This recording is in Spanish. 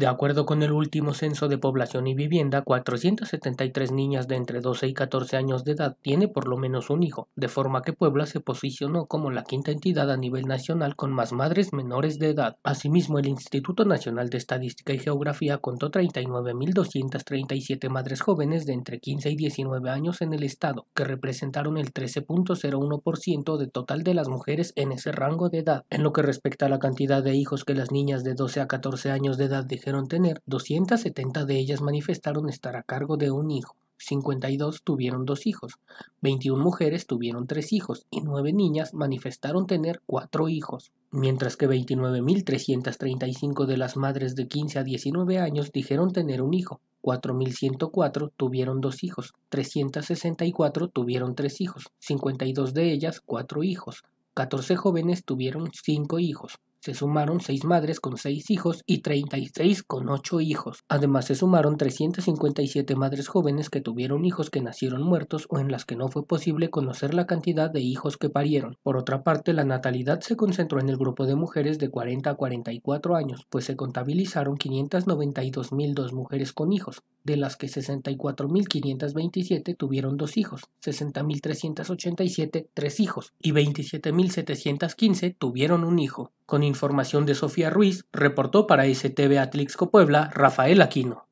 De acuerdo con el último censo de población y vivienda, 473 niñas de entre 12 y 14 años de edad tiene por lo menos un hijo, de forma que Puebla se posicionó como la quinta entidad a nivel nacional con más madres menores de edad. Asimismo, el Instituto Nacional de Estadística y Geografía contó 39.237 madres jóvenes de entre 15 y 19 años en el estado, que representaron el 13.01% de total de las mujeres en ese rango de edad. En lo que respecta a la cantidad de hijos que las niñas de 12 a 14 años de edad tener, 270 de ellas manifestaron estar a cargo de un hijo, 52 tuvieron dos hijos, 21 mujeres tuvieron tres hijos y 9 niñas manifestaron tener cuatro hijos, mientras que 29.335 de las madres de 15 a 19 años dijeron tener un hijo, 4.104 tuvieron dos hijos, 364 tuvieron tres hijos, 52 de ellas cuatro hijos, 14 jóvenes tuvieron cinco hijos, se sumaron seis madres con seis hijos y 36 con ocho hijos. Además se sumaron 357 madres jóvenes que tuvieron hijos que nacieron muertos o en las que no fue posible conocer la cantidad de hijos que parieron. Por otra parte, la natalidad se concentró en el grupo de mujeres de 40 a 44 años, pues se contabilizaron 592.002 mujeres con hijos, de las que 64.527 tuvieron dos hijos, 60.387 tres hijos y 27.715 tuvieron un hijo. Con información de Sofía Ruiz, reportó para STV Atlixco Puebla Rafael Aquino.